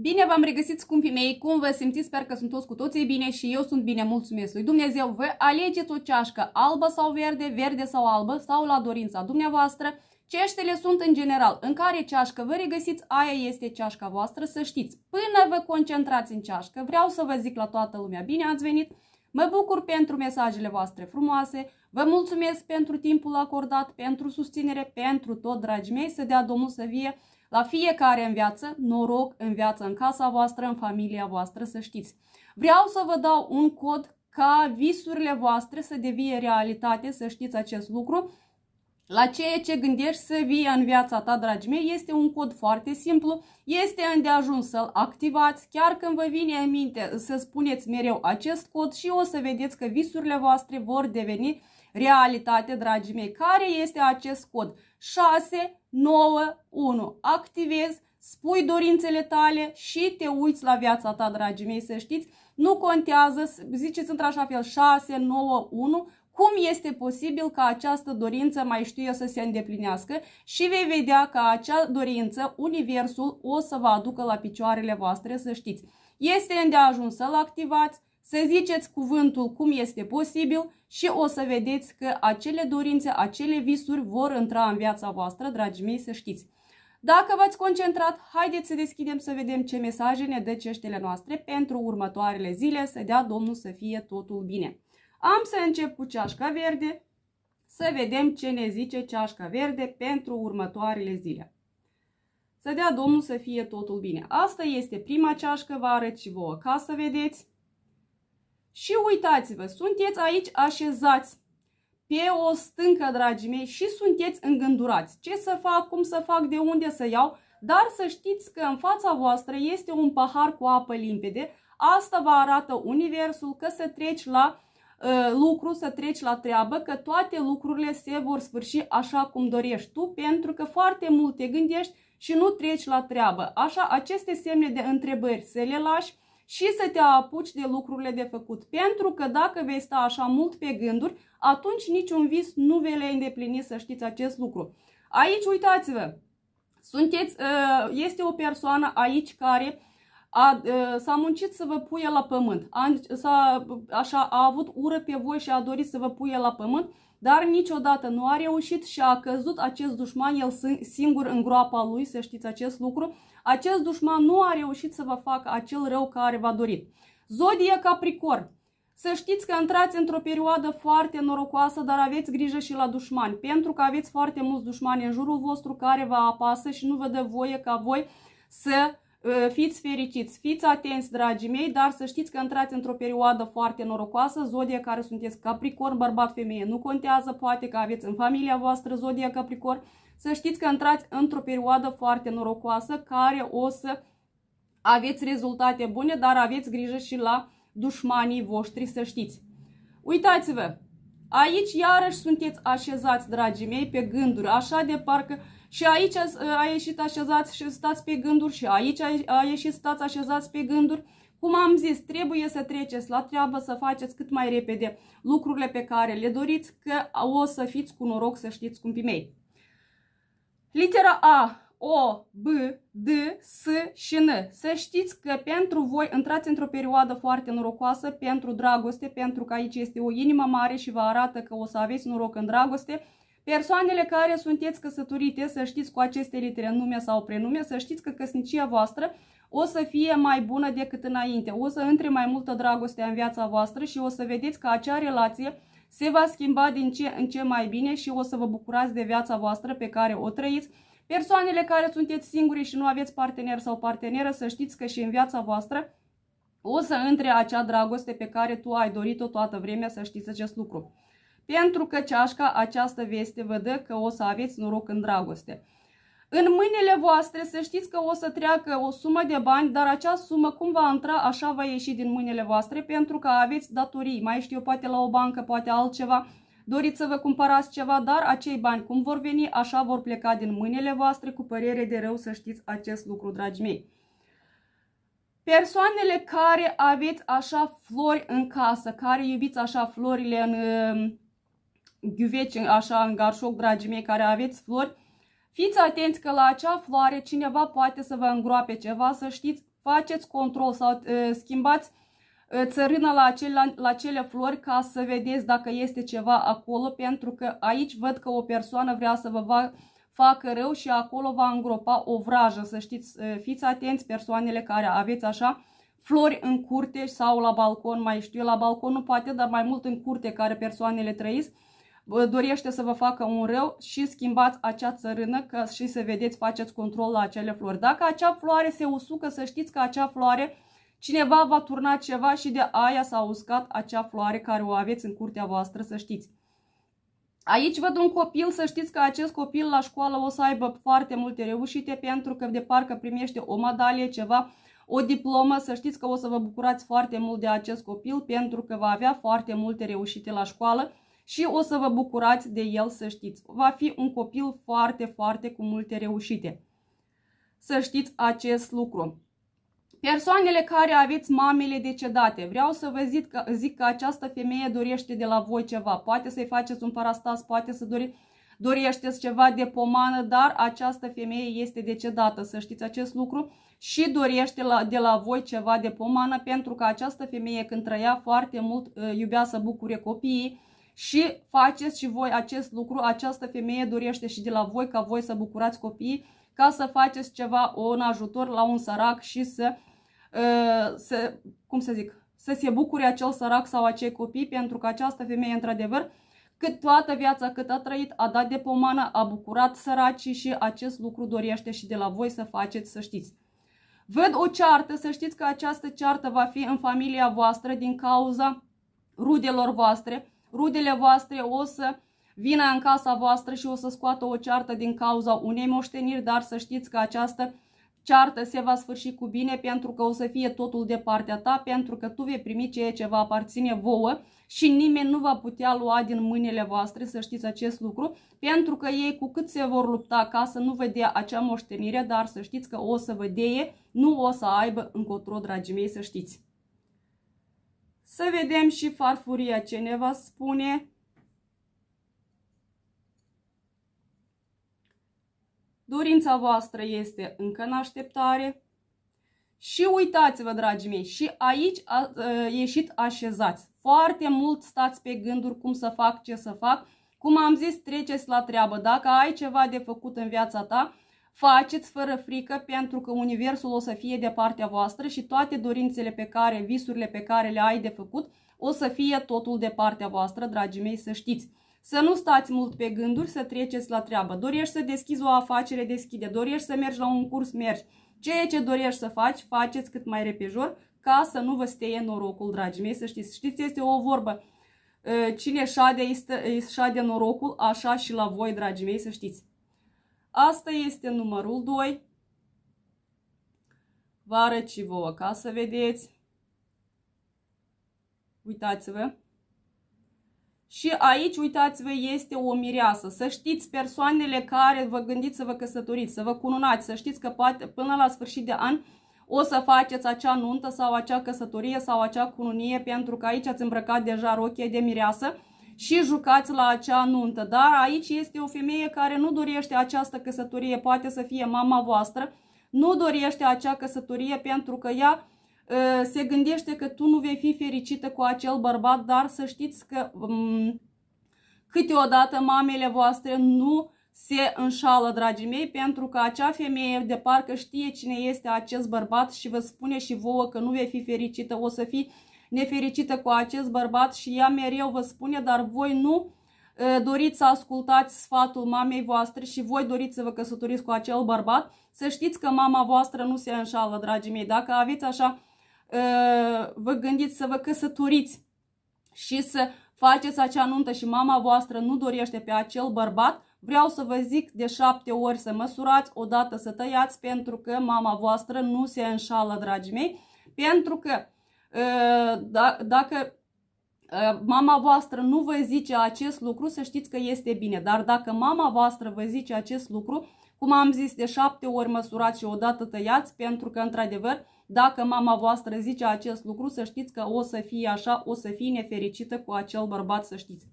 Bine v-am regăsit, scumpii mei, cum vă simțiți? Sper că sunt toți cu toții bine și eu sunt bine, mulțumesc lui Dumnezeu. Vă alegeți o ceașcă albă sau verde, verde sau albă sau la dorința dumneavoastră. Ceștele sunt în general. În care ceașcă vă regăsiți, aia este ceașca voastră, să știți. Până vă concentrați în ceașcă, vreau să vă zic la toată lumea, bine ați venit! Mă bucur pentru mesajele voastre frumoase, vă mulțumesc pentru timpul acordat, pentru susținere, pentru tot, dragii mei, să dea Domnul să vie la fiecare în viață, noroc în viață, în casa voastră, în familia voastră, să știți. Vreau să vă dau un cod ca visurile voastre să devie realitate, să știți acest lucru. La ceea ce gândești să vie în viața ta, dragii mei, este un cod foarte simplu, este îndeajuns să-l activați, chiar când vă vine în minte să spuneți mereu acest cod și o să vedeți că visurile voastre vor deveni realitate, dragii mei. Care este acest cod? 6 9, 1. Activezi, spui dorințele tale și te uiți la viața ta, dragii mei, să știți. Nu contează, ziceți într-așa fel, 6, 9, 1, cum este posibil ca această dorință, mai știu eu, să se îndeplinească și vei vedea că acea dorință, Universul, o să vă aducă la picioarele voastre, să știți. Este îndeajuns să-l activați, să ziceți cuvântul cum este posibil și o să vedeți că acele dorințe, acele visuri vor intra în viața voastră, dragii mei, să știți. Dacă v-ați concentrat, haideți să deschidem să vedem ce mesaje ne dă ceștile noastre pentru următoarele zile, să dea Domnul să fie totul bine. Am să încep cu ceașca verde, să vedem ce ne zice ceașca verde pentru următoarele zile. Să dea Domnul să fie totul bine. Asta este prima ceașcă, vă arăt și vouă ca să vedeți. Și uitați-vă, sunteți aici așezați pe o stâncă, dragii mei, și sunteți îngândurați. Ce să fac, cum să fac, de unde să iau, dar să știți că în fața voastră este un pahar cu apă limpede. Asta vă arată universul că să treci la uh, lucru, să treci la treabă, că toate lucrurile se vor sfârși așa cum dorești tu, pentru că foarte mult te gândești și nu treci la treabă. Așa, aceste semne de întrebări să le lași, și să te apuci de lucrurile de făcut. Pentru că dacă vei sta așa mult pe gânduri, atunci niciun vis nu vei le îndeplini să știți acest lucru. Aici uitați-vă, sunteți, uh, este o persoană aici care a, uh, s-a muncit să vă puie la pământ, a, a așa, a avut ură pe voi și a dorit să vă puie la pământ, dar niciodată nu a reușit și a căzut acest dușman el singur în groapa lui, să știți acest lucru, acest dușman nu a reușit să vă facă acel rău care v-a dorit. Zodia Capricorn. Să știți că intrați într-o perioadă foarte norocoasă, dar aveți grijă și la dușmani, pentru că aveți foarte mulți dușmani în jurul vostru care vă apasă și nu vă dă voie ca voi să Ă, fiți fericiți, fiți atenți, dragii mei, dar să știți că intrați într-o perioadă foarte norocoasă, zodia care sunteți capricorn, bărbat, femeie, nu contează, poate că aveți în familia voastră zodia capricorn, să știți că intrați într-o perioadă foarte norocoasă care o să aveți rezultate bune, dar aveți grijă și la dușmanii voștri, să știți. Uitați-vă, aici iarăși sunteți așezați, dragii mei, pe gânduri, așa de parcă și aici a ieșit așezați și stați pe gânduri și aici a ieșit stați așezați pe gânduri. Cum am zis, trebuie să treceți la treabă, să faceți cât mai repede lucrurile pe care le doriți, că o să fiți cu noroc să știți cum mei. Litera A, O, B, D, S și N. Să știți că pentru voi intrați într-o perioadă foarte norocoasă pentru dragoste, pentru că aici este o inimă mare și vă arată că o să aveți noroc în dragoste, Persoanele care sunteți căsătorite, să știți cu aceste litere, nume sau prenume, să știți că căsnicia voastră o să fie mai bună decât înainte. O să între mai multă dragoste în viața voastră și o să vedeți că acea relație se va schimba din ce în ce mai bine și o să vă bucurați de viața voastră pe care o trăiți. Persoanele care sunteți singuri și nu aveți partener sau parteneră, să știți că și în viața voastră o să între acea dragoste pe care tu ai dorit-o toată vremea, să știți acest lucru pentru că ceașca această veste vă dă că o să aveți noroc în dragoste. În mâinile voastre să știți că o să treacă o sumă de bani, dar acea sumă cum va intra, așa va ieși din mâinile voastre, pentru că aveți datorii, mai știu, poate la o bancă, poate altceva, doriți să vă cumpărați ceva, dar acei bani cum vor veni, așa vor pleca din mâinile voastre, cu părere de rău să știți acest lucru, dragi mei. Persoanele care aveți așa flori în casă, care iubiți așa florile în ghiuveci așa în garșoc, dragii mei, care aveți flori, fiți atenți că la acea floare cineva poate să vă îngroape ceva, să știți, faceți control sau uh, schimbați uh, la acele, la, la cele flori ca să vedeți dacă este ceva acolo, pentru că aici văd că o persoană vrea să vă va, facă rău și acolo va îngropa o vrajă, să știți, uh, fiți atenți persoanele care aveți așa flori în curte sau la balcon, mai știu, la balcon nu poate, dar mai mult în curte care persoanele trăiesc, dorește să vă facă un rău și schimbați acea țărână ca și să vedeți, faceți control la acele flori. Dacă acea floare se usucă, să știți că acea floare, cineva va turna ceva și de aia s-a uscat acea floare care o aveți în curtea voastră, să știți. Aici văd un copil, să știți că acest copil la școală o să aibă foarte multe reușite pentru că de parcă primește o medalie, ceva, o diplomă, să știți că o să vă bucurați foarte mult de acest copil pentru că va avea foarte multe reușite la școală și o să vă bucurați de el, să știți. Va fi un copil foarte, foarte cu multe reușite. Să știți acest lucru. Persoanele care aveți mamele decedate, vreau să vă zic că, zic că această femeie dorește de la voi ceva. Poate să-i faceți un parastas, poate să dori, dorește ceva de pomană, dar această femeie este decedată, să știți acest lucru, și dorește la, de la voi ceva de pomană, pentru că această femeie când trăia foarte mult iubea să bucure copiii, și faceți și voi acest lucru, această femeie dorește și de la voi ca voi să bucurați copiii, ca să faceți ceva, un ajutor la un sărac și să, ă, să cum să zic, să se bucure acel sărac sau acei copii, pentru că această femeie, într-adevăr, cât toată viața cât a trăit, a dat de pomană, a bucurat săracii și acest lucru dorește și de la voi să faceți, să știți. Văd o ceartă, să știți că această ceartă va fi în familia voastră din cauza rudelor voastre, Rudele voastre o să vină în casa voastră și o să scoată o ceartă din cauza unei moșteniri, dar să știți că această ceartă se va sfârși cu bine pentru că o să fie totul de partea ta, pentru că tu vei primi ceea ce va aparține vouă și nimeni nu va putea lua din mâinile voastre, să știți acest lucru, pentru că ei cu cât se vor lupta ca să nu vedea acea moștenire, dar să știți că o să vă deie, nu o să aibă încotro, dragii mei, să știți. Să vedem și farfuria ce ne va spune. Dorința voastră este încă în așteptare. Și uitați-vă, dragii mei, și aici a, a, ă, ieșit așezați. Foarte mult stați pe gânduri cum să fac, ce să fac. Cum am zis, treceți la treabă. Dacă ai ceva de făcut în viața ta, Faceți fără frică pentru că Universul o să fie de partea voastră și toate dorințele pe care, visurile pe care le ai de făcut, o să fie totul de partea voastră, dragii mei, să știți. Să nu stați mult pe gânduri, să treceți la treabă. Dorești să deschizi o afacere, deschide. Dorești să mergi la un curs, mergi. Ceea ce dorești să faci, faceți cât mai repejor ca să nu vă steie norocul, dragii mei, să știți. Știți, este o vorbă. Ă, cine șade, șade norocul, așa și la voi, dragii mei, să știți. Asta este numărul 2. Vă arăt și vouă ca să vedeți. Uitați-vă. Și aici, uitați-vă, este o mireasă. Să știți persoanele care vă gândiți să vă căsătoriți, să vă cununați, să știți că poate până la sfârșit de an o să faceți acea nuntă sau acea căsătorie sau acea cununie pentru că aici ați îmbrăcat deja rochie de mireasă și jucați la acea nuntă. Dar aici este o femeie care nu dorește această căsătorie, poate să fie mama voastră, nu dorește acea căsătorie pentru că ea ă, se gândește că tu nu vei fi fericită cu acel bărbat, dar să știți că mm, câteodată mamele voastre nu se înșală, dragii mei, pentru că acea femeie de parcă știe cine este acest bărbat și vă spune și vouă că nu vei fi fericită, o să fii nefericită cu acest bărbat și ea mereu vă spune, dar voi nu doriți să ascultați sfatul mamei voastre și voi doriți să vă căsătoriți cu acel bărbat, să știți că mama voastră nu se înșală, dragii mei. Dacă aveți așa, vă gândiți să vă căsătoriți și să faceți acea nuntă și mama voastră nu dorește pe acel bărbat, vreau să vă zic de șapte ori să măsurați, odată să tăiați, pentru că mama voastră nu se înșală, dragii mei, pentru că Ă, da, dacă ă, mama voastră nu vă zice acest lucru, să știți că este bine. Dar dacă mama voastră vă zice acest lucru, cum am zis, de șapte ori măsurați și odată tăiați, pentru că, într-adevăr, dacă mama voastră zice acest lucru, să știți că o să fie așa, o să fie nefericită cu acel bărbat, să știți.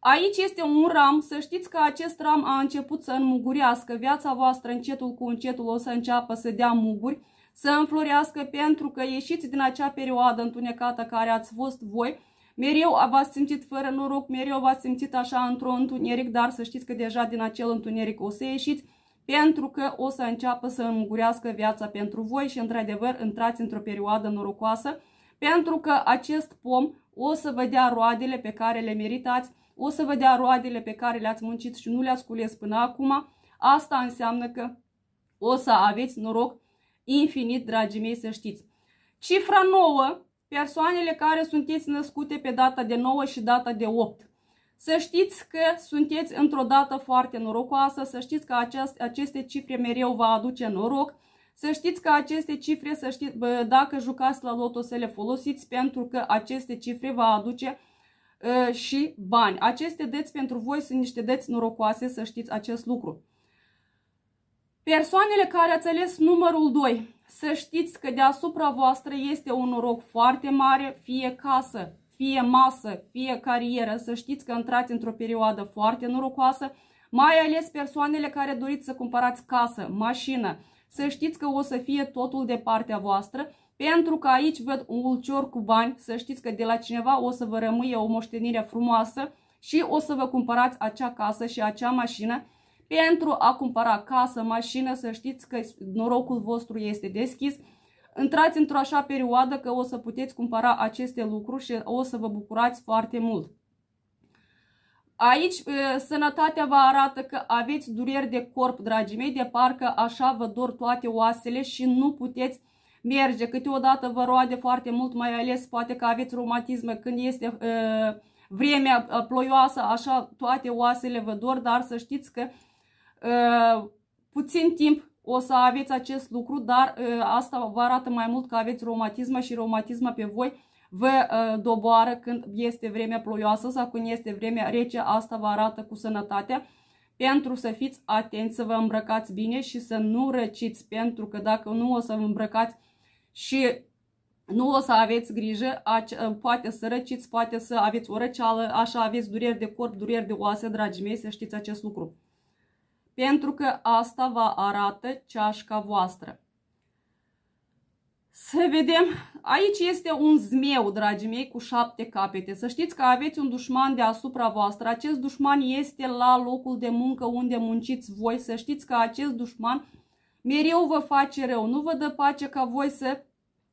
Aici este un ram, să știți că acest ram a început să înmugurească, viața voastră încetul cu încetul o să înceapă să dea muguri, să înflorească pentru că ieșiți din acea perioadă întunecată care ați fost voi, mereu v-ați simțit fără noroc, mereu v-ați simțit așa într-un întuneric, dar să știți că deja din acel întuneric o să ieșiți pentru că o să înceapă să îngurească viața pentru voi și într-adevăr intrați într-o perioadă norocoasă pentru că acest pom o să vă dea roadele pe care le meritați, o să vă dea roadele pe care le-ați muncit și nu le-ați cules până acum. Asta înseamnă că o să aveți noroc infinit, dragii mei, să știți. Cifra 9, persoanele care sunteți născute pe data de 9 și data de 8. Să știți că sunteți într-o dată foarte norocoasă, să știți că aceast, aceste cifre mereu vă aduce noroc, să știți că aceste cifre, să știți, bă, dacă jucați la loto, să le folosiți pentru că aceste cifre vă aduce uh, și bani. Aceste deți pentru voi sunt niște deți norocoase, să știți acest lucru. Persoanele care ați ales numărul 2, să știți că deasupra voastră este un noroc foarte mare, fie casă, fie masă, fie carieră, să știți că intrați într-o perioadă foarte norocoasă, mai ales persoanele care doriți să cumpărați casă, mașină, să știți că o să fie totul de partea voastră, pentru că aici văd un ulcior cu bani, să știți că de la cineva o să vă rămâie o moștenire frumoasă și o să vă cumpărați acea casă și acea mașină, pentru a cumpăra casă, mașină, să știți că norocul vostru este deschis. Intrați într-o așa perioadă că o să puteți cumpăra aceste lucruri și o să vă bucurați foarte mult. Aici sănătatea vă arată că aveți dureri de corp, dragii mei, de parcă așa vă dor toate oasele și nu puteți merge. Câteodată vă roade foarte mult, mai ales poate că aveți romatisme când este vremea ploioasă, așa toate oasele vă dor, dar să știți că Uh, puțin timp o să aveți acest lucru, dar uh, asta vă arată mai mult că aveți romatismă și romatismă pe voi vă uh, doboară când este vremea ploioasă sau când este vremea rece, asta vă arată cu sănătatea pentru să fiți atenți, să vă îmbrăcați bine și să nu răciți, pentru că dacă nu o să vă îmbrăcați și nu o să aveți grijă, poate să răciți, poate să aveți o răceală, așa aveți dureri de corp, dureri de oase, dragii mei, să știți acest lucru pentru că asta vă arată ceașca voastră. Să vedem, aici este un zmeu, dragii mei, cu șapte capete. Să știți că aveți un dușman deasupra voastră. Acest dușman este la locul de muncă unde munciți voi. Să știți că acest dușman mereu vă face rău. Nu vă dă pace ca voi să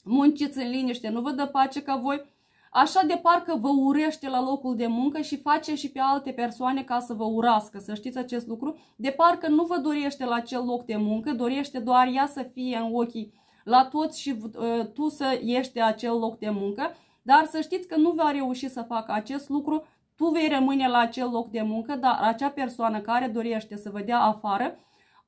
munciți în liniște. Nu vă dă pace ca voi așa de parcă vă urește la locul de muncă și face și pe alte persoane ca să vă urască, să știți acest lucru, de parcă nu vă dorește la acel loc de muncă, dorește doar ea să fie în ochii la toți și uh, tu să ieși acel loc de muncă, dar să știți că nu va reuși să facă acest lucru, tu vei rămâne la acel loc de muncă, dar acea persoană care dorește să vă dea afară,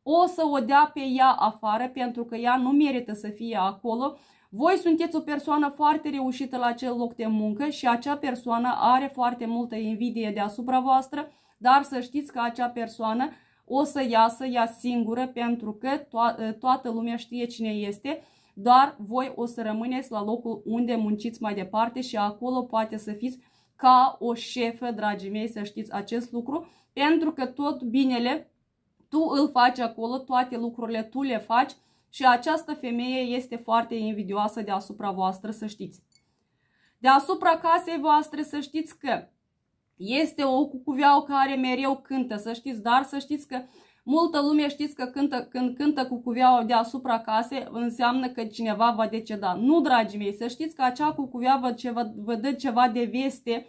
o să o dea pe ea afară pentru că ea nu merită să fie acolo. Voi sunteți o persoană foarte reușită la acel loc de muncă și acea persoană are foarte multă invidie deasupra voastră, dar să știți că acea persoană o să iasă ea singură pentru că to- ă, toată lumea știe cine este, dar voi o să rămâneți la locul unde munciți mai departe și acolo poate să fiți ca o șefă, dragii mei, să știți acest lucru, pentru că tot binele tu îl faci acolo, toate lucrurile tu le faci și această femeie este foarte invidioasă deasupra voastră, să știți. Deasupra casei voastre să știți că este o cucuveau care mereu cântă, să știți, dar să știți că multă lume știți că cântă, când cântă cucuveau deasupra casei înseamnă că cineva va deceda. Nu, dragii mei, să știți că acea cucuveau vă, vă dă ceva de veste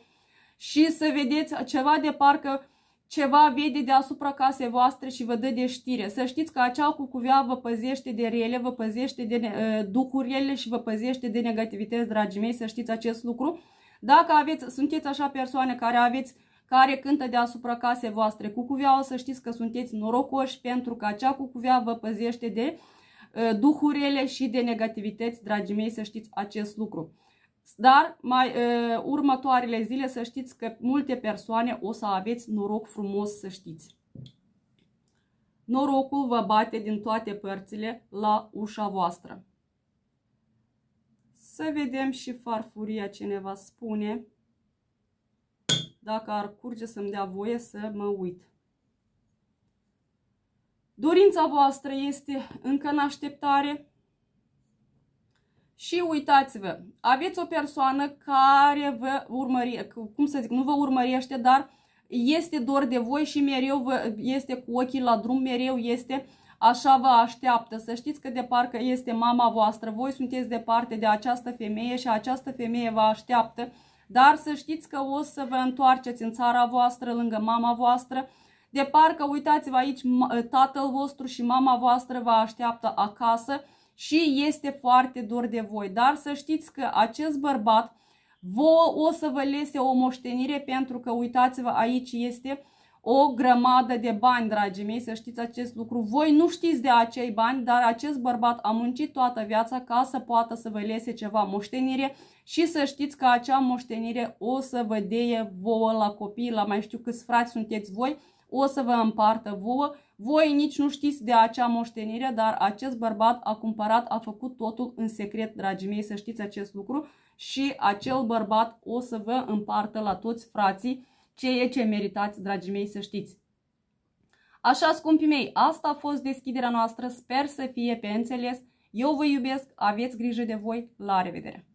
și să vedeți ceva de parcă ceva vede deasupra casei voastre și vă dă de știre. Să știți că acea cucuvea vă păzește de rele, vă păzește de ă, ducurile și vă păzește de negativități, dragii mei, să știți acest lucru. Dacă aveți, sunteți așa persoane care aveți care cântă deasupra casei voastre o să știți că sunteți norocoși pentru că acea cucuvea vă păzește de uh, duhurile și de negativități, dragii mei, să știți acest lucru. Dar mai uh, următoarele zile să știți că multe persoane o să aveți noroc frumos să știți. Norocul vă bate din toate părțile la ușa voastră. Să vedem și farfuria cineva spune. Dacă ar curge să-mi dea voie să mă uit. Dorința voastră este încă în așteptare. Și uitați-vă, aveți o persoană care vă urmări cum să zic, nu vă urmărește, dar este dor de voi și mereu vă, este cu ochii la drum, mereu este așa vă așteaptă. Să știți că de parcă este mama voastră, voi sunteți departe de această femeie și această femeie vă așteaptă, dar să știți că o să vă întoarceți în țara voastră, lângă mama voastră, de parcă, uitați-vă aici, tatăl vostru și mama voastră vă așteaptă acasă, și este foarte dor de voi. Dar să știți că acest bărbat vă, o să vă lese o moștenire pentru că uitați-vă aici este o grămadă de bani, dragii mei, să știți acest lucru. Voi nu știți de acei bani, dar acest bărbat a muncit toată viața ca să poată să vă lese ceva moștenire și să știți că acea moștenire o să vă deie vouă la copii, la mai știu câți frați sunteți voi, o să vă împartă vouă, voi nici nu știți de acea moștenire, dar acest bărbat a cumpărat, a făcut totul în secret, dragii mei, să știți acest lucru și acel bărbat o să vă împartă la toți frații ceea ce meritați, dragii mei, să știți. Așa, scumpii mei, asta a fost deschiderea noastră, sper să fie pe înțeles. Eu vă iubesc, aveți grijă de voi, la revedere!